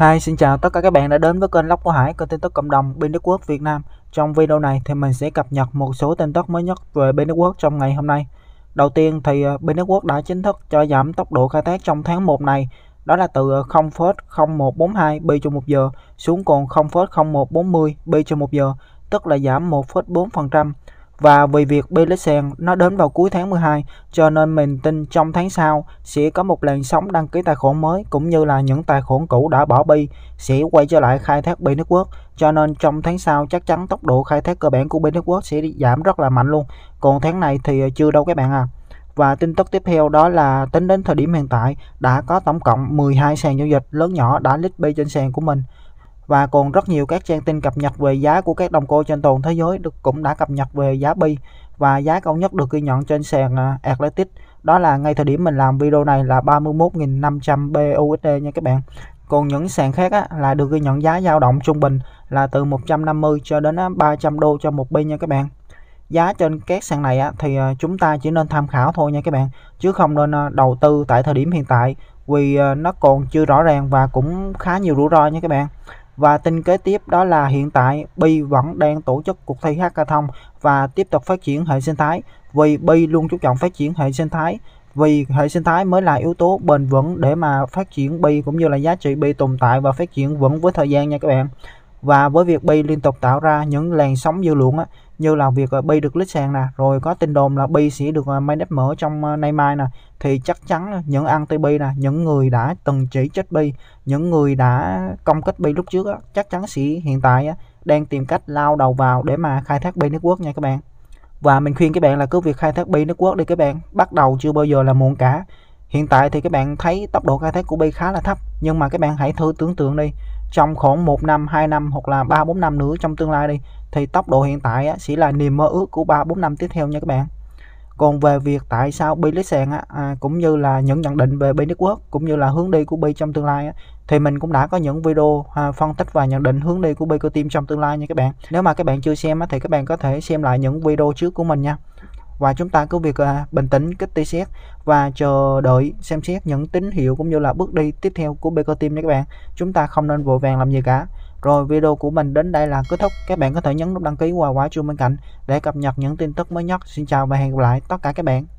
Hi, xin chào tất cả các bạn đã đến với kênh Lóc của Hải, kênh tin tức cộng đồng bên Đức Quốc Việt Nam. Trong video này thì mình sẽ cập nhật một số tin tức mới nhất về bên Đức Quốc trong ngày hôm nay. Đầu tiên thì ờ, bên Đức Quốc đã chính thức cho giảm tốc độ khai thác trong tháng 1 này, đó là từ 0,0142 ờ, bi trên 1 giờ xuống còn 0,0140 bi trên 1 giờ, tức là giảm 1,4%. Và vì việc Pelicans nó đến vào cuối tháng 12 cho nên mình tin trong tháng sau sẽ có một làn sóng đăng ký tài khoản mới cũng như là những tài khoản cũ đã bỏ bi sẽ quay trở lại khai thác bi network cho nên trong tháng sau chắc chắn tốc độ khai thác cơ bản của bi network sẽ giảm rất là mạnh luôn. Còn tháng này thì ờ, chưa đâu các bạn à. Và tin tức tiếp theo đó là tính đến thời điểm hiện tại đã có tổng cộng 12 sàn giao dịch lớn nhỏ đã list bi trên sàn của mình và còn rất nhiều các trang tin cập nhật về giá của các đồng coin trên toàn thế giới cũng đã cập nhật về giá bi và giá cao nhất được ghi nhận trên sàn à, Atlantic đó là ngay thời điểm mình làm video này là 31.500 BUSD nha các bạn còn những sàn khác á, là được ghi nhận giá dao động trung bình là từ 150 cho đến 300 à, đô cho một bi nha các bạn giá trên các sàn này á, thì à, chúng ta chỉ nên tham khảo thôi nha các bạn chứ không nên đầu tư tại thời điểm hiện tại vì nó còn chưa rõ ràng và cũng khá nhiều rủi ro nha các bạn và tin kế tiếp đó là hiện tại Bi vẫn đang tổ chức cuộc thi hackathon và tiếp tục phát triển hệ sinh thái vì Bi luôn chú trọng phát triển hệ sinh thái vì hệ sinh thái mới là yếu tố bền vững để mà phát triển Bi cũng như là giá trị Bi tồn tại và phát triển vững với thời gian nha các bạn. Và với việc Bi liên tục tạo ra những làn sóng dư luận á, như là việc ờ, bi được lít sàn nè rồi có tin đồn là bi sẽ được ờ, may đắp mở trong ờ, nay mai nè thì chắc chắn những anti tb nè những người đã từng chỉ trích bi những người đã công kích bi lúc trước á, chắc chắn sẽ hiện tại á, đang tìm cách lao đầu vào để mà khai thác bi network nha các bạn và mình khuyên các bạn là cứ việc khai thác bi network đi các bạn bắt đầu chưa bao giờ là muộn cả Hiện tại thì các bạn thấy tốc độ khai thác của bi khá là thấp nhưng mà các bạn hãy thử tưởng tượng đi trong khoảng 1 năm, 2 năm hoặc là 3 4 năm nữa trong tương lai đi thì tốc độ hiện tại á, sẽ là niềm mơ ước của 3 4 năm tiếp theo nha các bạn. Còn về việc tại sao bi lít sàn à, cũng như là những nhận định về bi network cũng như là hướng đi của bi trong tương lai thì mình cũng đã có những video à, phân tích và nhận định hướng đi của bi team trong tương lai nha các bạn. Nếu mà các bạn chưa xem thì các bạn có thể xem lại những video trước của mình nha và chúng ta cứ việc à, bình tĩnh kích tí xét và chờ đợi xem xét những tín hiệu cũng như là bước đi tiếp theo của Baker Team nha các bạn chúng ta không nên vội vàng làm gì cả rồi video của mình đến đây là kết thúc các bạn có thể nhấn nút đăng ký và quả chuông bên cạnh để cập nhật những tin tức mới nhất xin chào và hẹn gặp lại tất cả các bạn